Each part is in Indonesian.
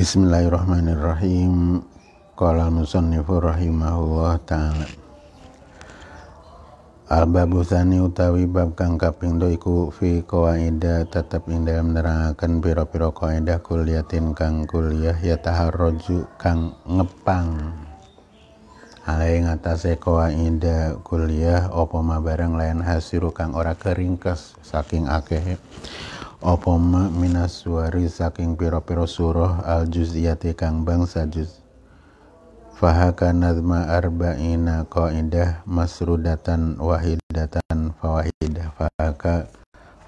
Bismillahirrahmanirrahim. Qala musannifu rahimahullah taala. Al-babu tsani utawi bab kang kaping do iku fi qawaida tetep ing dalem nerangaken pira-pira qawaida kuliatin kang kuliah ya taharruju kang ngepang. Alai ngatasé qawaida kuliah apa mabareng lain hasiru kang ora keringkes saking akeh. Apa ma minas saking piro-piro surah al juziyati kang bangsa juz. Fahaka nadma arba'ina indah masrudatan wahidatan fawahidah fahaka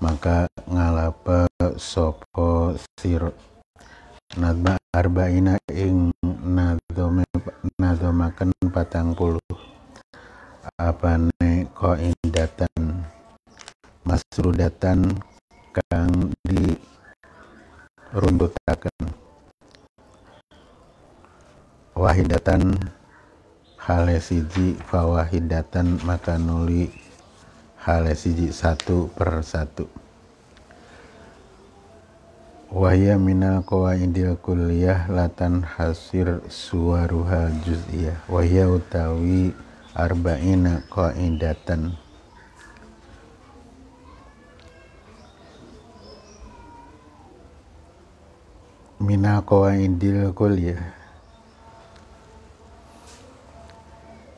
maka ngalapa sopo sir nadma arba'ina ing nadome nadomaken patang puluh apane indatan masrudatan kang dirundutaken wahidatan hale siji fawahidatan maka nuli hale siji satu per satu wahya minal indil kuliah latan hasir suaruha juz'iyah wahya utawi arba'ina indatan mina indil kuliah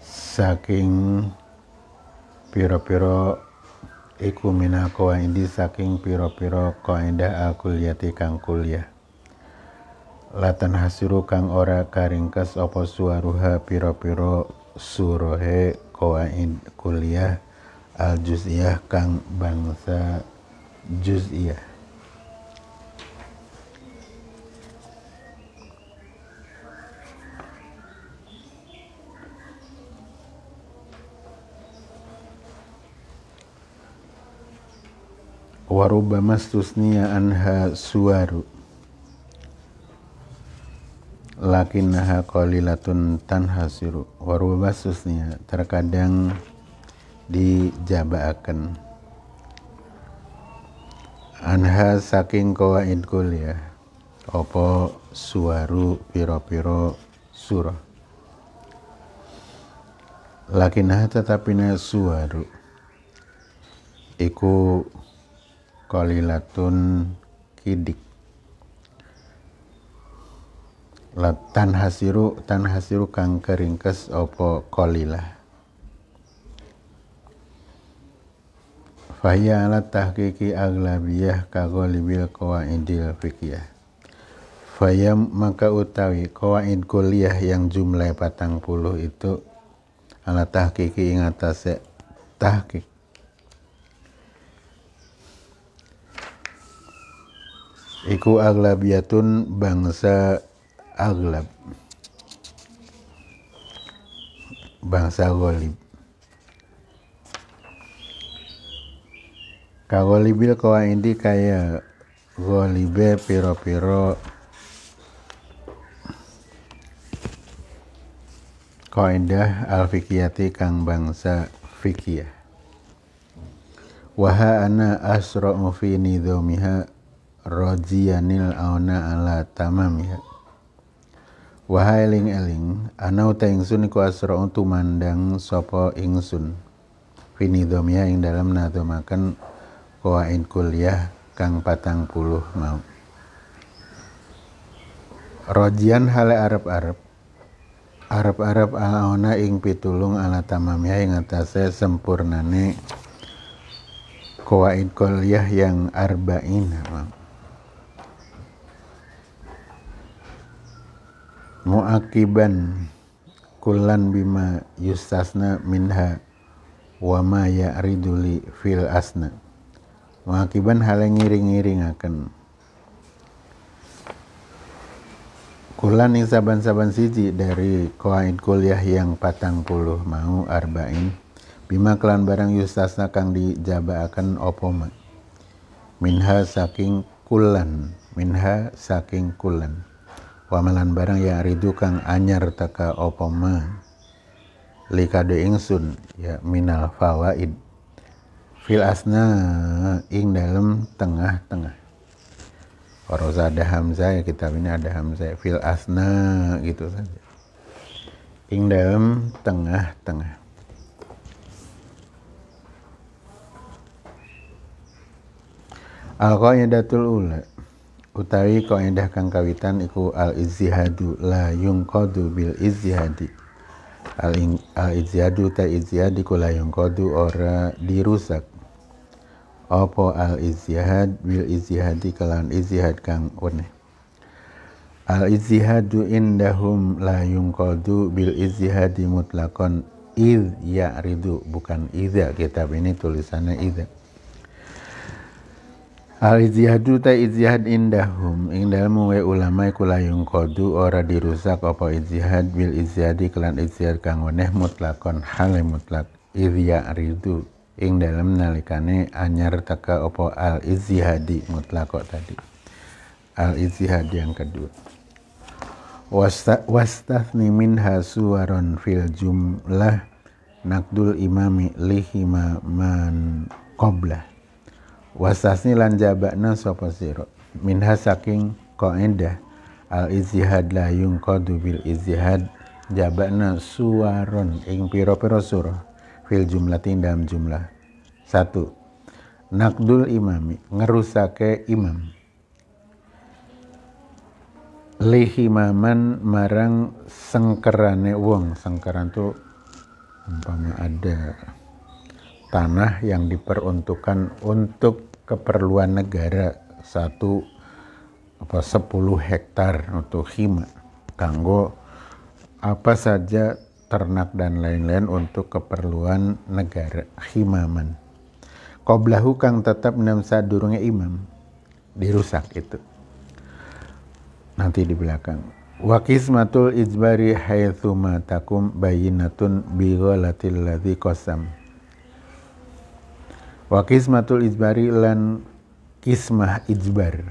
saking piro-piro iku mina indi saking piro-piro aku akuliyati kang kuliah latan hasiru kang ora karingkas opo suwaruha piro-piro surohe qawaid kuliah al juz'iyah kang bangsa juziah warubama stusniya anha suwaru lakinnaha qalilatun tanhasiru warubama stusniya terkadang dijabaakan anha saking kawaid ya opo suwaru piro-piro surah lakinah tetapina suwaru iku kolilatun kidik tan hasiru tan hasiru kang keringkes opo kolilah Fahiyya ala tahkiki aglabiyah kagolibil indil fikiyah Fayam maka utawi kawaid kuliah yang jumlah patang puluh itu ala tahkiki ingatase tahkik iku yatun bangsa aglab bangsa golib kagolibil kau indi kaya golibe piro-piro Kau indah fikiyati kang bangsa fikiyah waha ana asra'u fi Rojianil auna ala tamam ya Wahai ling eling, ana uta ingsun iku asra mandang sopo ingsun. Finidhomya ing dalam nato makan koa in kuliah kang patang puluh mau. Rojian hale arep-arep Arep-arep ala ona ing pitulung ala tamam ya ing atase sempurnane in kuliah yang arba'in mau. muakiban kulan bima yustasna minha wa ma ya'riduli fil asna muakiban yang ngiring akan Kulan ing saban-saban siji dari koaid kuliah yang patang puluh mau arba'in bima kelan barang yustasna kang dijabaaken opo ma minha saking kulan minha saking kulan wamelan barang ya ridu kang anyar taka opo likado ingsun ya minal fawaid fil asna ing dalam tengah-tengah Waros ada Hamzah ya kitab ini ada Hamzah fil asna gitu saja. Ing dalam tengah-tengah. Al-Qaidatul ula utawi endah kang kawitan iku al izihadu la yung kodu bil izihadi al, al izihadu ta izihadi ku la kodu ora dirusak opo al izihad bil izihadi kalan izihad kang one. al izihadu indahum la yung kodu bil izihadi mutlakon ya ridu bukan iza kitab ini tulisannya iza Al izihadu ta izihad indahum ing dalmu wa ulama iku layung kodu ora dirusak apa izihad bil izhadi kelan izihad kang weneh mutlakon hale mutlak izya ridu ing dalam nalikane anyar teka apa al izhadi mutlak kok tadi al izihad yang kedua wastathni hasu suwaron fil jumlah nakdul imami lihima man qoblah wasasni lan jabakna sapa sira minha saking qaida al izihad la yunqadu bil izihad jabakna suwaron ing pira-pira surah fil jumlatin dalam jumlah satu nakdul imami ngerusake imam lihimaman marang sengkerane wong sengkeran tuh umpama ada tanah yang diperuntukkan untuk keperluan negara satu apa 10 hektar untuk hima kanggo apa saja ternak dan lain-lain untuk keperluan negara himaman kau kang tetap enam sadurungnya imam dirusak itu nanti di belakang wakismatul qismatul izbari hayatuma takum bayinatun bi ghalatil ladzi qasam wa kismatul izbari lan kismah izbar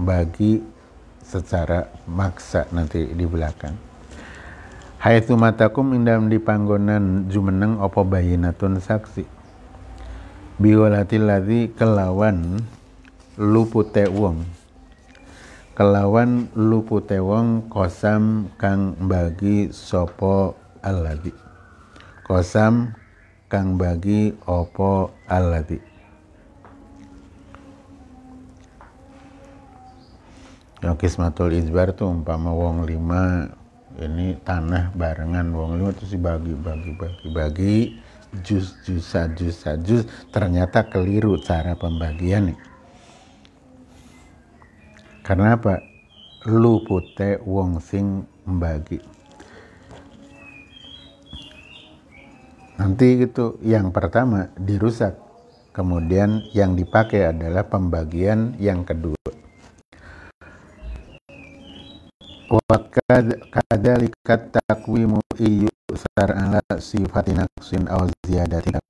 bagi secara maksa nanti di belakang haitsu matakum indam di panggonan jumeneng opo bayinatun saksi biwalatil ladhi kelawan lupute wong kelawan lupute wong kosam kang bagi sopo alladzi kosam kang bagi opo alati yang kismatul izbar tuh umpama wong lima ini tanah barengan wong lima terus dibagi bagi bagi bagi bagi jus jus jus jus ternyata keliru cara pembagian nih karena apa lu puteh wong sing membagi Nanti itu yang pertama dirusak, kemudian yang dipakai adalah pembagian yang kedua. Wakadzalika takwimu iyu sar'ala sifatin aksin aw ziyadatin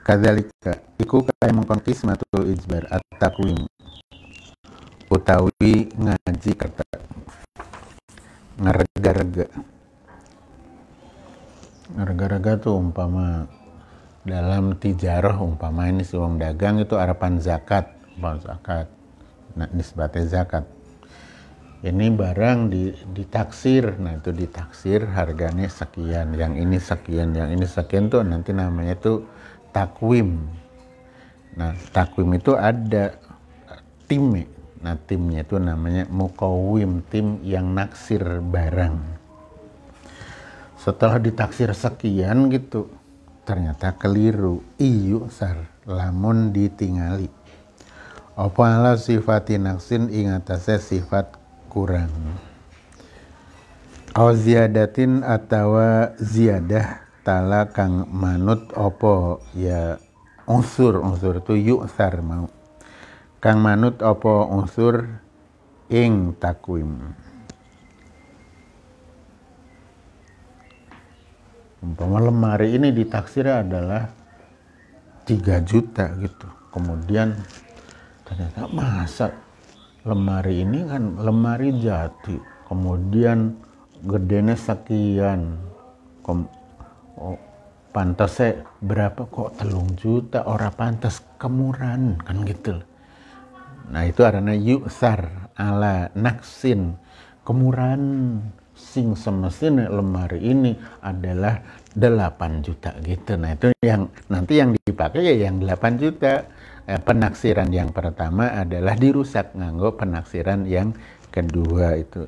Kadzalika iku kaya mengkon kismatul ijbar at takwim utawi ngaji kata ngarega-rega Harga-harga tuh umpama dalam tijarah umpama ini si uang dagang itu harapan zakat, umpama zakat. Nah, nisbatnya zakat. Ini barang di, ditaksir, nah itu ditaksir harganya sekian, yang ini sekian, yang ini sekian tuh nanti namanya itu takwim. Nah, takwim itu ada timnya. Nah, timnya itu namanya mukawim, tim yang naksir barang setelah ditaksir sekian gitu ternyata keliru iyu sar lamun ditingali opala sifatin naksin ingatase sifat kurang au ziyadatin atawa ziyadah tala kang manut opo ya unsur unsur tu yuk sar mau kang manut opo unsur ing takwim umpama lemari ini ditaksir adalah 3 juta gitu kemudian ternyata masa lemari ini kan lemari jati kemudian gedenya sekian Kom oh, pantasnya berapa kok telung juta orang pantas kemuran kan gitu nah itu arana yusar ala naksin kemuran sing semestinya lemari ini adalah 8 juta gitu. Nah itu yang nanti yang dipakai ya yang 8 juta. Eh, penaksiran yang pertama adalah dirusak nganggo penaksiran yang kedua itu.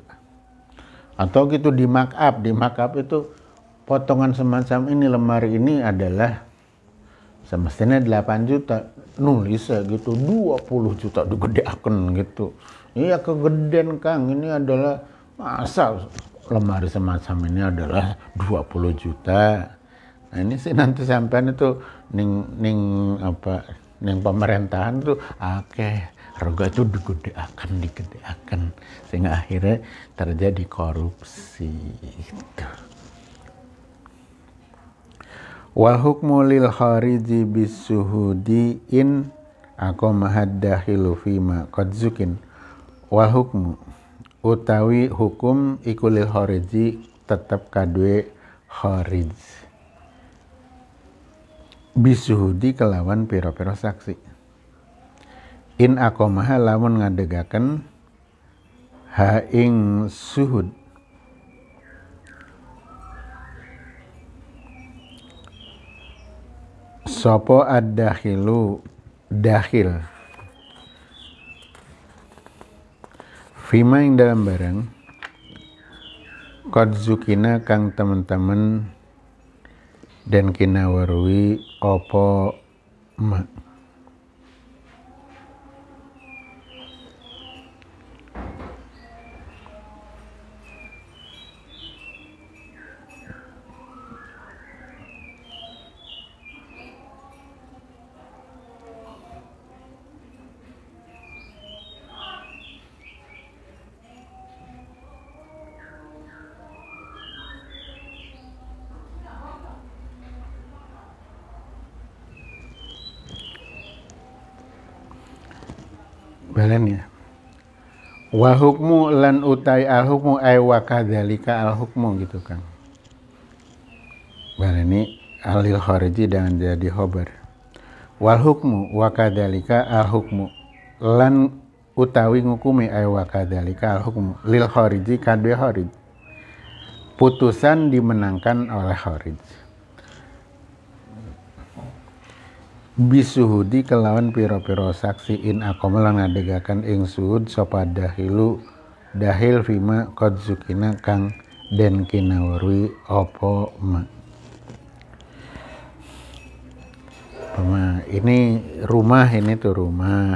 Atau gitu di markup, di markup itu potongan semacam ini lemari ini adalah semestinya 8 juta nulis gitu 20 juta akun gitu. Iya kegeden Kang, ini adalah masa lemari semacam ini adalah 20 juta. Nah ini sih nanti sampean itu ning ning apa ning pemerintahan tuh oke, harga itu digedeakan digedeakan sehingga akhirnya terjadi korupsi itu. Wa hukmu lil khariji bisuhudi in aku mahaddahilu fima qad utawi hukum ikulil horiji tetap kadwe horij bisuhudi kelawan piro-piro saksi in akomaha lamun ngadegaken ha ing suhud sopo ad dahilu dahil Fima yang dalam barang Qad zukina kang teman-teman dan kina warui opo mak wa hukmu lan utai al hukmu ay wa kadzalika al hukmu gitu kan nah, ini alil khariji dan jadi khobar wal hukmu wa kadzalika al hukmu lan utawi ngukumi ay wa kadzalika al hukmu lil khariji kadwe kharij putusan dimenangkan oleh khariji. bisuhudi kelawan piro-piro saksi in akomelan ngadegakan ing suhud sopa dahilu dahil vima kodzukina kang den opo ma ini rumah ini tuh rumah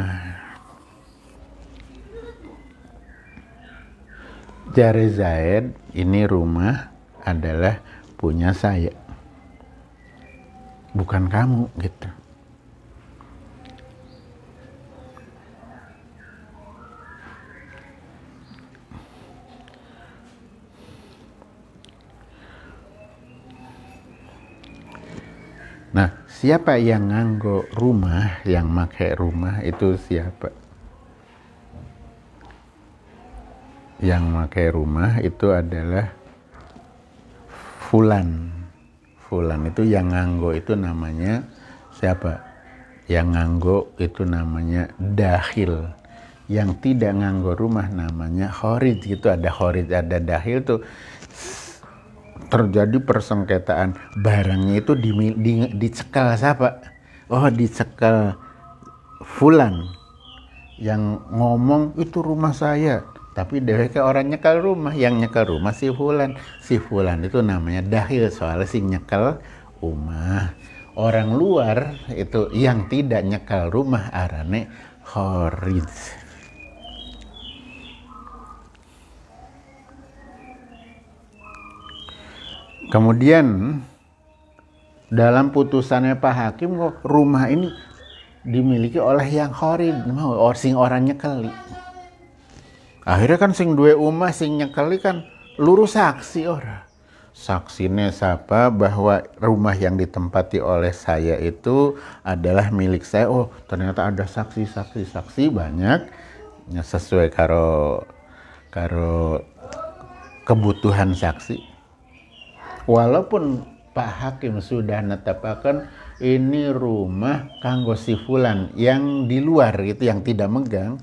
jari Zaid ini rumah adalah punya saya bukan kamu gitu siapa yang nganggo rumah yang make rumah itu siapa yang make rumah itu adalah fulan fulan itu yang nganggo itu namanya siapa yang nganggo itu namanya dahil yang tidak nganggo rumah namanya khorid gitu ada khorid ada dahil tuh terjadi persengketaan barangnya itu di, di, dicekal siapa? Oh dicekal Fulan yang ngomong itu rumah saya tapi DWK orang nyekal rumah yang nyekal rumah si Fulan si Fulan itu namanya dahil soalnya si nyekal rumah orang luar itu yang tidak nyekal rumah arane horiz. Kemudian dalam putusannya Pak Hakim kok rumah ini dimiliki oleh yang khorid mau sing orangnya nyekeli akhirnya kan sing dua umah sing nyekeli kan lurus saksi orang. saksinya siapa bahwa rumah yang ditempati oleh saya itu adalah milik saya oh ternyata ada saksi saksi saksi banyak sesuai karo karo kebutuhan saksi walaupun Pak Hakim sudah menetapkan ini rumah kanggo si fulan yang di luar itu yang tidak megang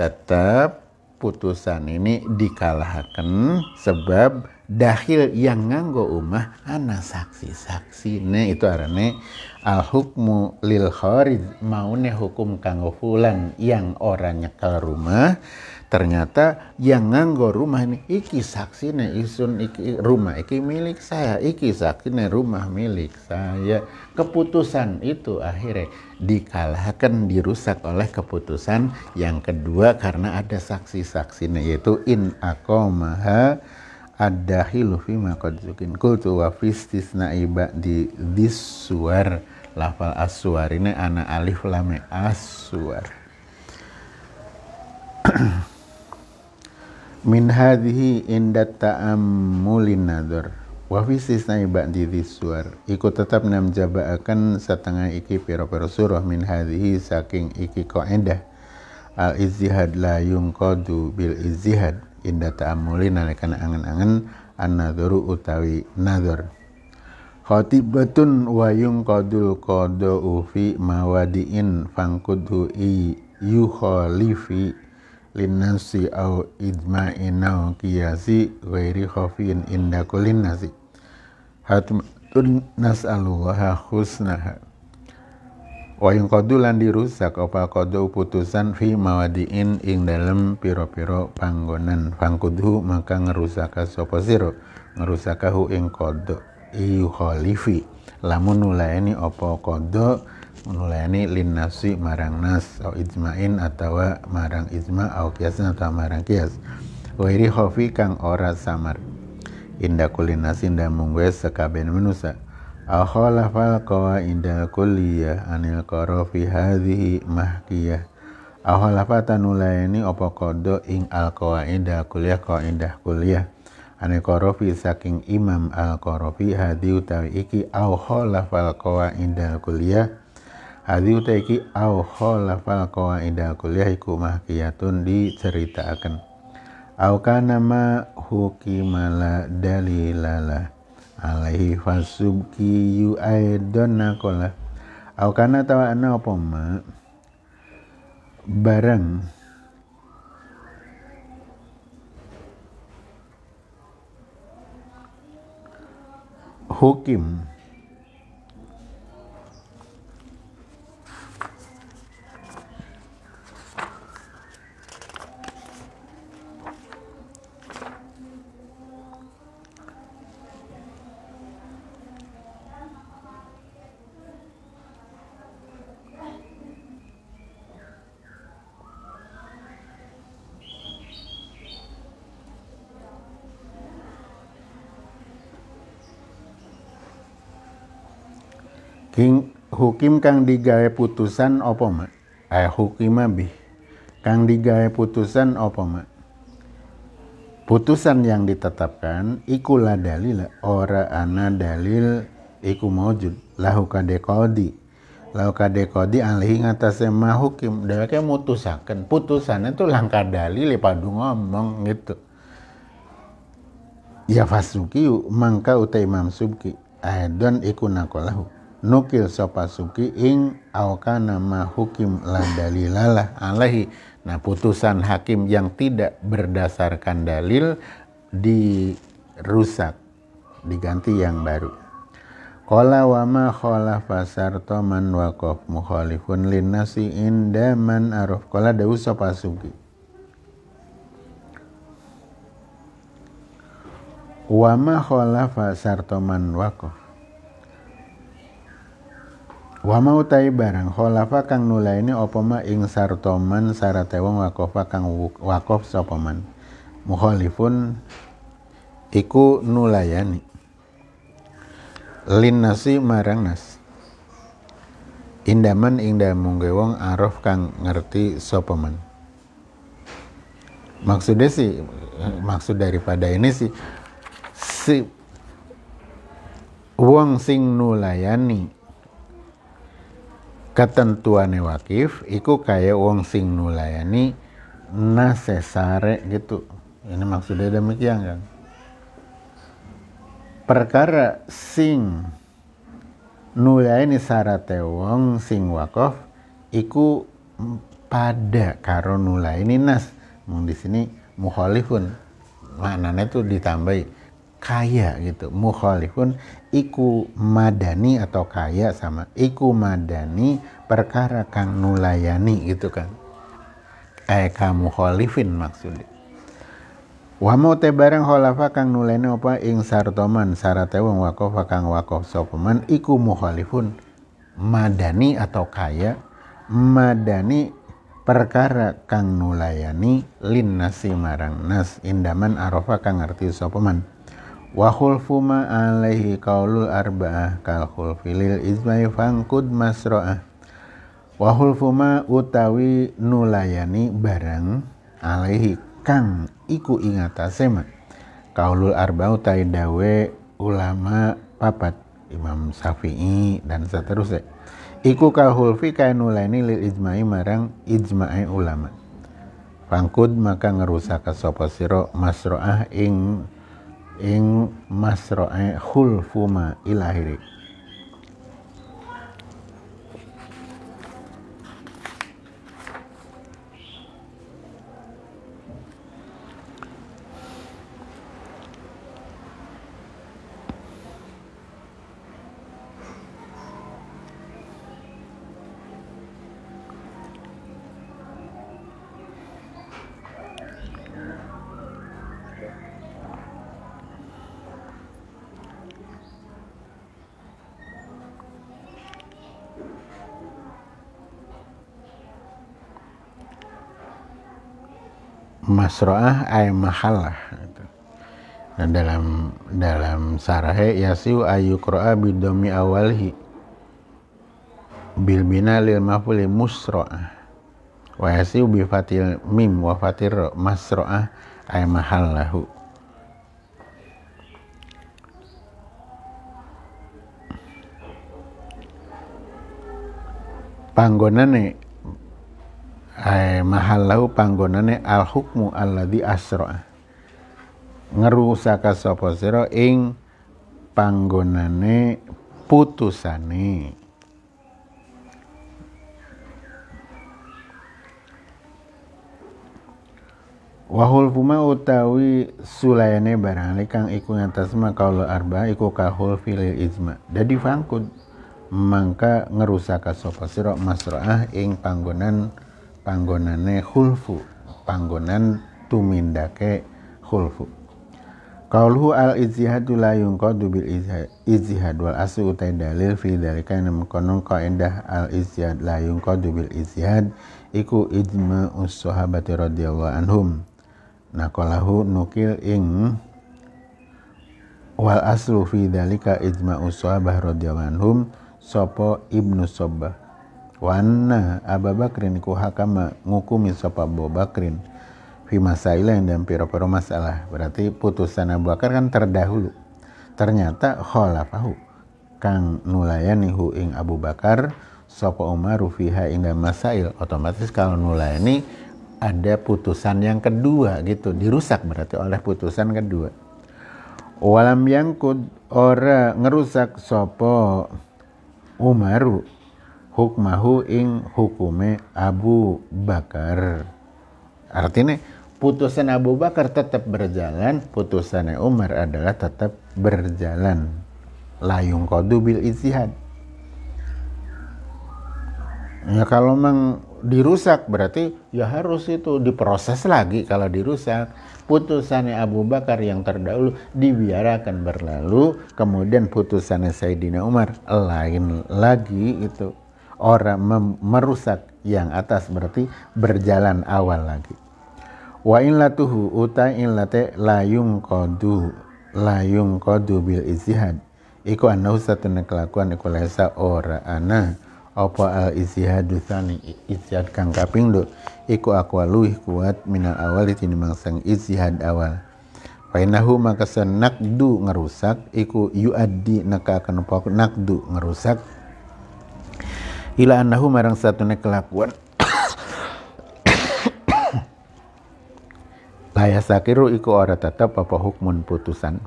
tetap putusan ini dikalahkan sebab dahil yang nganggo umah ana saksi-saksi ne itu arane al hukmu lil kharid maune hukum kanggo fulan yang ora nyekel rumah ternyata yang nganggo rumah ini iki saksi ne isun iki rumah iki milik saya iki saksi ne rumah milik saya keputusan itu akhirnya dikalahkan dirusak oleh keputusan yang kedua karena ada saksi-saksi yaitu in akomaha ad-dakhilu fi ma qad zukin qultu wa fi istisna'i ba'di lafal asuar ini anak alif lam asuar min hadhihi inda ta'ammulin nadhar wa fi istisna'i ba'di dhiswar iku tetap nam jaba'akan setengah iki pira-pira surah min hadhihi saking iki kaidah al izihad la yunqadu bil izihad inda ta'amuli nalekana angen-angen an-nadhuru utawi nadhur khotibatun wa kodul qada'u fi mawadi'in fangkudhu i yukhalifi linnasi au idma'inau kiyasi qiyasi khofi'in inda kulinnasi nasi hatun nas'alullaha khusnaha wa in qadulan dirusak apa kodu putusan fi mawadiin ing dalem piro-piro panggonan fangkudhu maka ngerusaka sapa sira ngerusakahu ing qadu iyu khalifi lamun nulaini apa qadu nulaini nasi marang nas au ijmain atawa marang izma au kiasan atawa marang kias wairi khafi kang ora samar inda kulinasi nda munggues sekaben manusa Akhalafal qawaidal kulliyah anil qara fi hadhihi mahkiyah. Akhalafatan nulaini apa kodo ing al qawaidal kulliyah qaidah kulliyah. Anil qara fi saking imam al qara fi hadhi utawi iki au khalafal qawaidal kulliyah. Hadhi utawi iki au khalafal qawaidal kulliyah iku mahkiyatun diceritakan. Aukana ma hukimala dalilala alaihi fasuki yu aidon kan nakola au kana tawa ana apa ma barang hukim hukim kang digawe putusan opo mak eh hukim abi. kang digawe putusan opo mak putusan yang ditetapkan ikulah dalil ora ana dalil iku maujud lahu kadekodi lau kadekodi alih ngatasnya ma hukim dheweke mutusaken putusannya itu langka dalil padu ngomong gitu ya fasuki mangka uta imam subki don iku nakolahu nukil sapa suki ing awkana ma hukim la dalilalah alahi. nah putusan hakim yang tidak berdasarkan dalil dirusak diganti yang baru Kola wa ma khalafa sarta man waqaf mukhalifun linnasi inda man aruf Kola dawu sapa suki wa ma khalafa sarta man wa mau tai barang kholafa kang nulaini apa ma ing sarta man sarate wong wakofa kang wakof sapa man mukhalifun iku nulayani lin nasi marang nas indaman ing damungge wong arof kang ngerti sapa man maksudnya sih maksud daripada ini sih si wong sing nulayani ketentuan wakif iku kayak wong sing nulayani nasesare gitu ini maksudnya demikian kan perkara sing nulayani sarate wong sing Wakof, iku pada karo nulayani nas mung di sini muhalifun maknanya itu ditambahi kaya gitu mukhalifun iku madani atau kaya sama iku madani perkara kang nulayani gitu kan eh kamu khalifin maksudnya wa mau te barang kang nulayani apa ing sartoman sarate wong wakof kang wakof sopeman iku mukhalifun madani atau kaya madani perkara kang nulayani lin nasi marang nas indaman arofa kang ngerti sopeman wa khulfu ma alaihi qaulul arba'ah kal khulfi lil izmai fangkud masra'ah wa khulfu ma utawi nulayani barang alaihi kang iku ingatase sema Kaulul arba utai dawe ulama papat Imam Syafi'i dan seterusnya iku kahulfi kaya nulayani lil ijma'i marang ijma'i ulama fangkud maka ngerusak sapa siro masro'ah ing ing masroe khulfuma ilahiri masroah ay mahallah dan nah, dalam dalam sarahe yasiu ayukroa bidomi awalhi bil bina lil mafuli musroah wa yasiu bifatil mim wa fatir masroah ay panggonan nih ay mahallahu panggonane al hukmu di asra ngerusaka sapa sira ing panggonane putusane Wahul fuma utawi sulayane barang kang iku ngatas kaula arba iku kahul filil izma. Dadi fangkut mangka ngerusaka sapa sira masraah ing panggonan panggonane hulfu panggonan tumindake hulfu. Kalau al izhadu la yunqadu bil izihad wal asu utai dalil fi dalika yang kau endah al izhad la yunqadu bil izihad iku idma us sahabati radhiyallahu anhum nakolahu nukil ing wal aslu fi dalika idma us sahabah radhiyallahu anhum sopo ibnu sobah Wana Abu Bakrin ku hakama ngukumi sapa Abu Bakrin fi masailah yang dan piro-piro masalah. Berarti putusan Abu Bakar kan terdahulu. Ternyata khalafahu kang nulayani hu ing Abu Bakar sapa Umar fiha ing masail otomatis kalau nulayani ada putusan yang kedua gitu dirusak berarti oleh putusan kedua walam yang kud ora ngerusak sopo umaru hukmahu ing hukume Abu Bakar artinya putusan Abu Bakar tetap berjalan putusan Umar adalah tetap berjalan layung kodu bil istihad ya kalau memang dirusak berarti ya harus itu diproses lagi kalau dirusak putusannya Abu Bakar yang terdahulu dibiarkan berlalu kemudian putusannya Saidina Umar lain lagi itu orang merusak yang atas berarti berjalan awal lagi wa in latuhu uta in late layung kodu layung kodu bil izihad iku anau satu kelakuan iku lesa ora ana opo al izihadu sani izihad kang kaping do iku aku luih kuat minal awal sini sang izihad awal Fainahu maka du ngerusak iku yuaddi naka akan nakdu ngerusak ila annahu marang satune kelakuan Laya sakiru iku ora tetap apa hukmun putusan.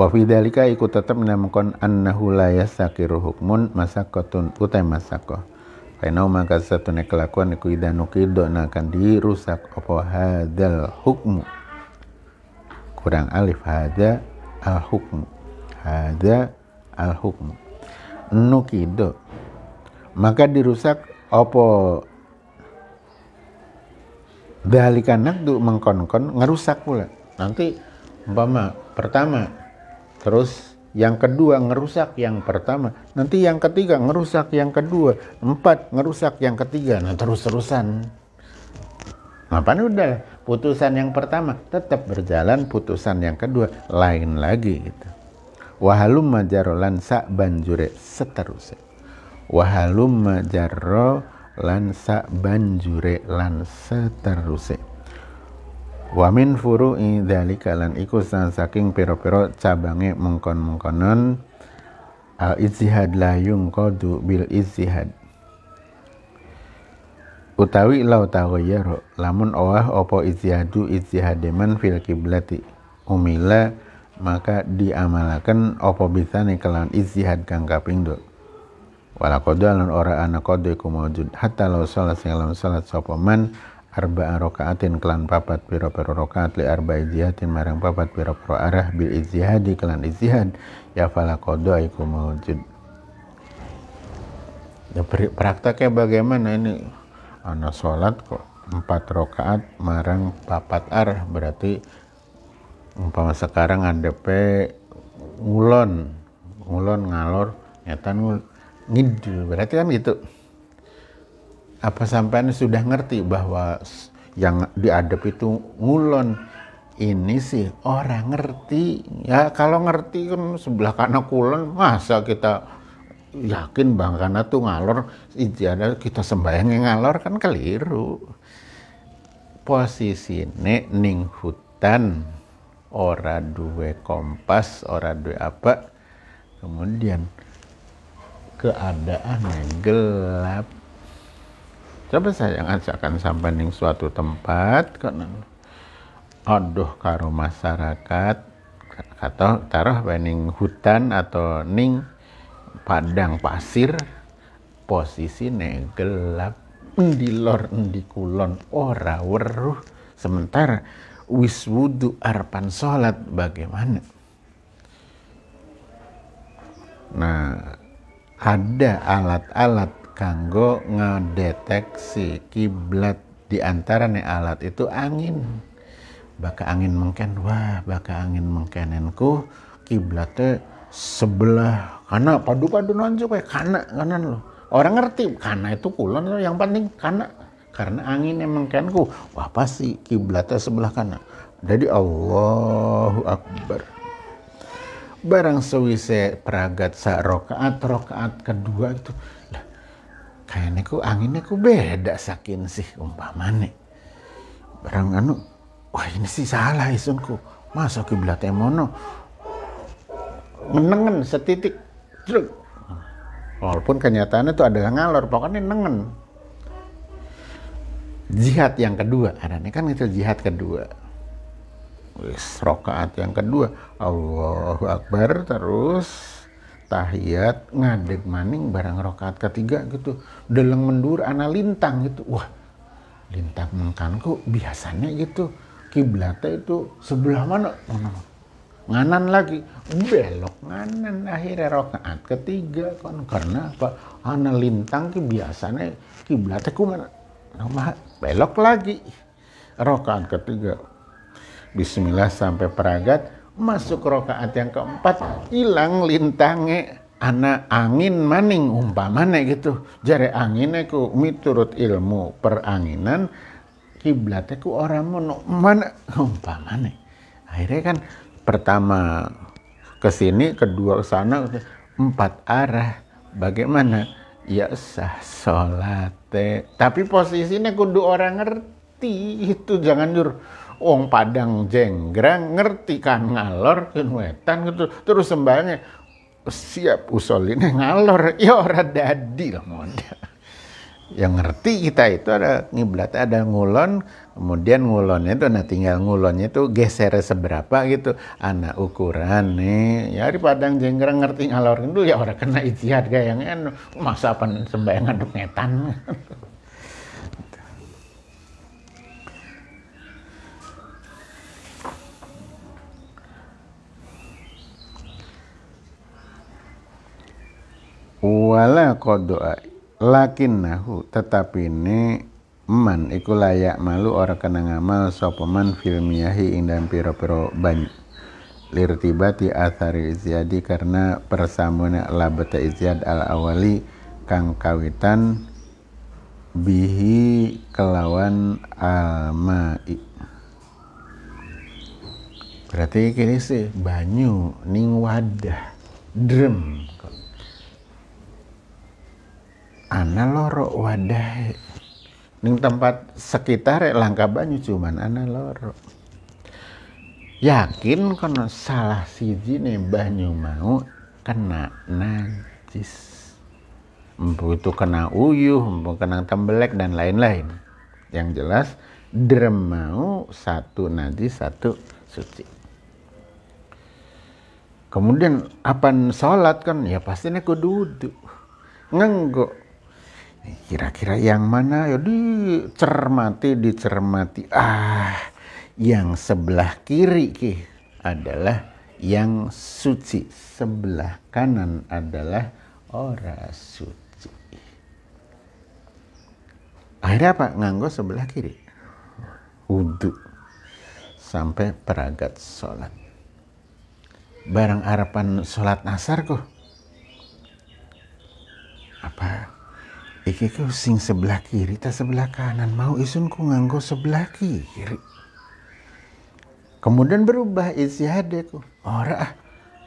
Wa fi iku tetap menemukan annahu laya sakiru hukmun masakotun utai masako. Kainau maka satune kelakuan iku kido donakan dirusak apa hadal hukmu. Kurang alif hada al hukmu. Hada al hukmu. Nukido maka dirusak opo nak tu mengkonkon ngerusak pula nanti umpama pertama terus yang kedua ngerusak yang pertama nanti yang ketiga ngerusak yang kedua empat ngerusak yang ketiga nah terus terusan ngapain udah putusan yang pertama tetap berjalan putusan yang kedua lain lagi gitu wahalum majarolan sak banjure seterusnya wahalum majarro lansa banjure lan seteruse wamin furu dzalika lan iku saking pero-pero cabange mengkon-mengkonon al layung layung kodu bil izihad. utawi lau ro, lamun oah opo izihadu izihademan fil kiblati umila maka diamalkan opo bisa nih kelan izihad kang kaping wala qadalan ora ana iku mawjud hatta law salat sing ya salat sapa man arba'a rakaatin kelan papat pira-pira rakaat li arba'i jihatin marang papat pira-pira arah bil ijtihadi kelan ijtihad ya fala iku mawjud ya prakteknya bagaimana ini ana salat kok empat rokaat marang papat arah berarti umpama sekarang pe ngulon ngulon ngalor nyetan ngul ngidul berarti kan gitu apa sampean sudah ngerti bahwa yang diadep itu ngulon ini sih orang ngerti ya kalau ngerti kan sebelah kanan kulon masa kita yakin bang karena tuh ngalor ijana kita sembahyang ngalor kan keliru posisi ini ning hutan ora duwe kompas ora duwe apa kemudian keadaan yang gelap. Coba saya ngajakkan sampai di suatu tempat, karena aduh karo masyarakat atau taruh bening hutan atau ning padang pasir posisi gelap di lor di kulon ora weruh sementara wis wudu arpan sholat bagaimana nah ada alat-alat kanggo ngedeteksi kiblat di antara nih alat itu angin baka angin mungkin wah baka angin mengkenenku kiblatnya sebelah karena padu padu nonjok kayak karena kanan lo orang ngerti karena itu kulon lo yang penting karena karena angin yang mengkenku wah pasti kiblatnya sebelah kanan jadi Allahu Akbar barang sewise peragat sa rokaat rokaat kedua itu lah kayaknya ku anginnya ku beda sakin sih umpamane barang anu wah ini sih salah isungku masa kiblat emono menengen setitik Truk. walaupun kenyataannya itu ada ngalor pokoknya nengen jihad yang kedua karena ini kan itu jihad kedua Wis rokaat yang kedua Allahu Akbar terus tahiyat ngadeg maning barang rokaat ketiga gitu deleng mendur ana lintang gitu wah lintang mengkanku biasanya gitu kiblatnya itu sebelah mana mana nganan lagi belok nganan akhirnya rokaat ketiga kan karena apa ana lintang ki biasanya kiblatnya ku mana belok lagi rokaat ketiga bismillah sampai peragat masuk rokaat yang keempat hilang lintange anak angin maning umpamane gitu jare anginnya ku miturut ilmu peranginan kiblatnya ku orang mau mana umpamane akhirnya kan pertama ke sini kedua ke sana empat arah bagaimana ya sah sholat tapi posisinya kudu orang ngerti itu jangan jur wong Padang jenggrang ngerti kan ngalor kewetan kan gitu terus sembahnya siap ini ngalor ya ora dadi lah model yang ngerti kita itu ada ngiblat ada ngulon kemudian ngulonnya itu nah tinggal ngulonnya itu geser seberapa gitu anak ukuran nih ya di padang jenggrang ngerti ngalor itu ya orang kena ijtihad gayangnya anu. masa apa sembahyang ngadu ngetan wala kodoa lakin nahu tetapi ini man iku layak malu orang kena ngamal sopaman man filmiyahi indam piro-piro banyu lirtibati athari iziadi karena persamuna labata iziad al awali kang kawitan bihi kelawan almai berarti kini sih banyu ning wadah kok ana loro wadah ning tempat sekitar langka banyu cuman ana loro yakin kono salah siji nih banyu mau kena najis empu itu kena uyuh empu kena tembelek dan lain-lain yang jelas mau satu najis satu suci kemudian apa sholat kan ya pastinya kudu duduk ngenggok Kira-kira yang mana? Ya dicermati, dicermati. Ah, yang sebelah kiri ki adalah yang suci, sebelah kanan adalah orang suci. Akhirnya apa? Nganggo sebelah kiri. Wudhu. Sampai peragat sholat. Barang harapan sholat nasar kok Iki kau sing sebelah kiri tak sebelah kanan mau isun ku nganggo sebelah kiri. Kemudian berubah ijtihadeku. Ora ah.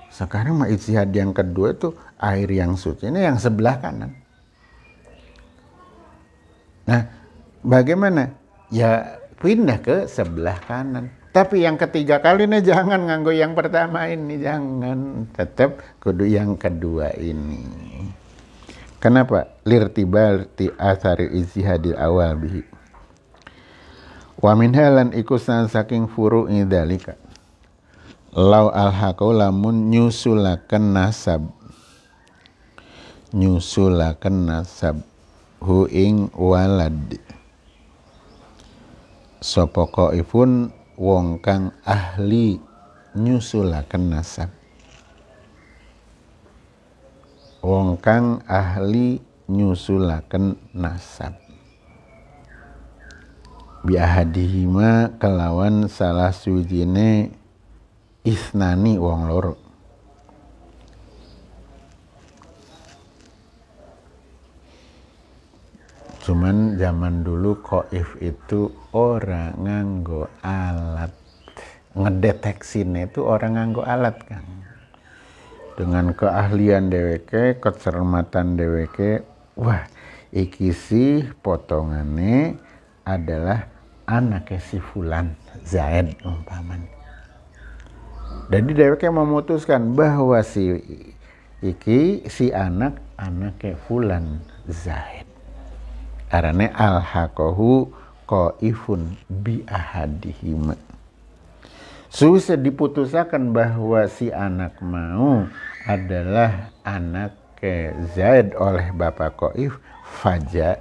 Sekarang mah istihad yang kedua itu air yang suci ini yang sebelah kanan. Nah, bagaimana? Ya pindah ke sebelah kanan. Tapi yang ketiga kali ini jangan nganggo yang pertama ini, jangan. Tetap kudu yang kedua ini. Kenapa? Lirtibal ti athari izihadil awal bihi. Wa min halan ikusan saking furu idalika. Lau alhaqau lamun nyusulakan nasab. Nyusulakan nasab. Hu ing walad. Sopoko ifun wong kang ahli nyusulakan nasab. wong kang ahli nyusulaken nasab bi kelawan salah sujine isnani wong loro cuman zaman dulu koif itu orang nganggo alat ngedeteksinya itu orang nganggo alat kan dengan keahlian DWK kecermatan DWK wah iki si potongane adalah anak si Fulan Zaid umpaman jadi DWK memutuskan bahwa si iki si anak anaknya Fulan Zaid arane ko ifun bi ahadihima Susah diputuskan bahwa si anak mau adalah anak ke Zaid oleh Bapak Koif Faja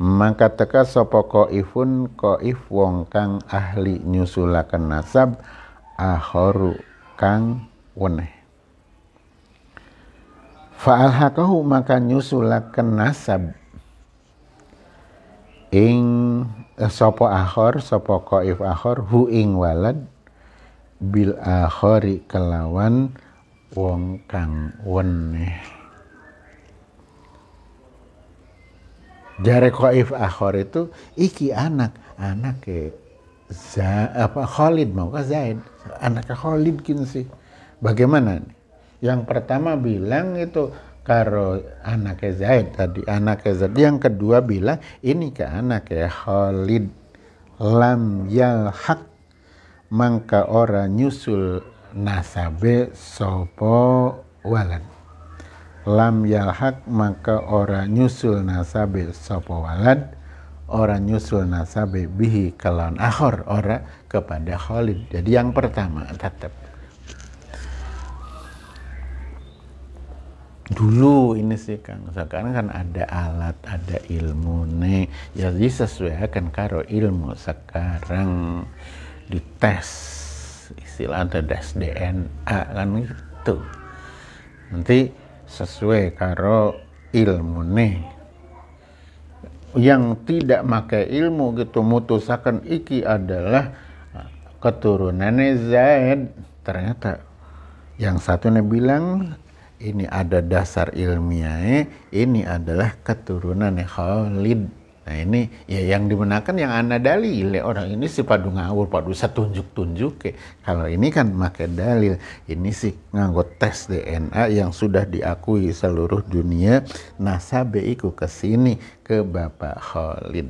maka teka sopo koifun koif wong kang ahli nyusulakan nasab ahoru kang weneh fa'alhakahu maka nyusulakan nasab ing eh, sopo akhor sopo koif akhor hu ing walad bil akhori kelawan wong kang wene jare koif akhor itu iki anak anak ke za, apa Khalid mau ke Zaid anaknya Khalid gitu sih bagaimana nih? yang pertama bilang itu karo anak Zaid tadi anak Zaid yang kedua bilang ini ke anak ya Khalid lam hak mangka ora nyusul nasabe sopo walan lam hak maka ora nyusul nasabe sopo walad ora nyusul nasabe bihi kalon akhor ora kepada Khalid jadi yang pertama tetap dulu ini sih Kang sekarang kan ada alat ada ilmu nih ya akan karo ilmu sekarang dites istilah ada tes DNA kan itu nanti sesuai karo ilmu nih yang tidak pakai ilmu gitu mutusakan iki adalah eh, keturunannya Zaid ternyata yang satu nih bilang ini ada dasar ilmiahnya, ini adalah keturunan Khalid. Nah ini ya yang dimenangkan yang ana dalil orang ini si padu ngawur padu tunjuk tunjuk ke. Kalau ini kan make dalil ini sih nganggo tes DNA yang sudah diakui seluruh dunia nasabe iku ke sini ke Bapak Khalid.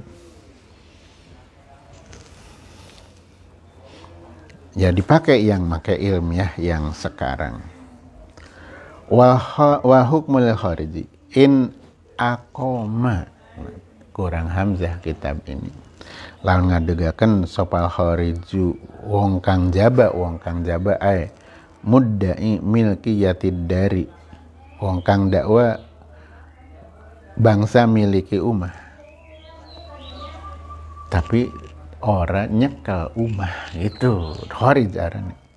Ya dipakai yang make ilmiah yang sekarang wa hukmul khariji in akoma kurang hamzah kitab ini lawan ngadegaken sopal khariju wong kang jaba wong kang jaba ae muddai yatid dari wong kang dakwa bangsa miliki umah tapi orang nyekel umah itu kharij arane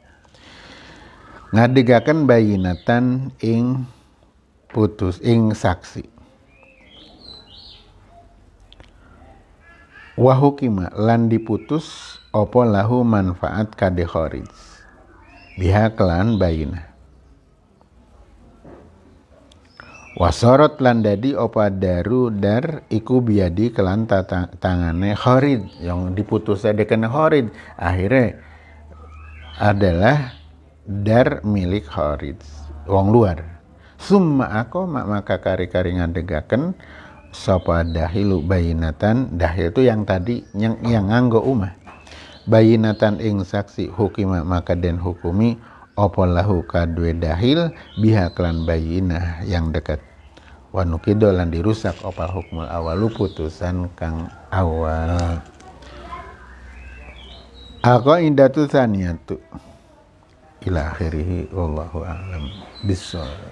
ngadegaken bayinatan ing putus ing saksi wahukima lan diputus opo lahu manfaat kade khorij biha kelan bayina wasorot lan dadi opa daru dar iku biadi kelan tangane khorid yang diputus adekan khorid akhirnya adalah dar milik Khawarij wong luar summa aku mak maka kari-kari ngadegaken sapa dahilu bayinatan dahil itu yang tadi yang yang nganggo umah bayinatan ing saksi hukima maka den hukumi opolahu kadwe dahil bihaklan bayinah yang dekat wanukido lan dirusak opal hukmul awalu putusan kang awal Aku indah tuh saniatu ila akhirih wallahu a'lam bissawab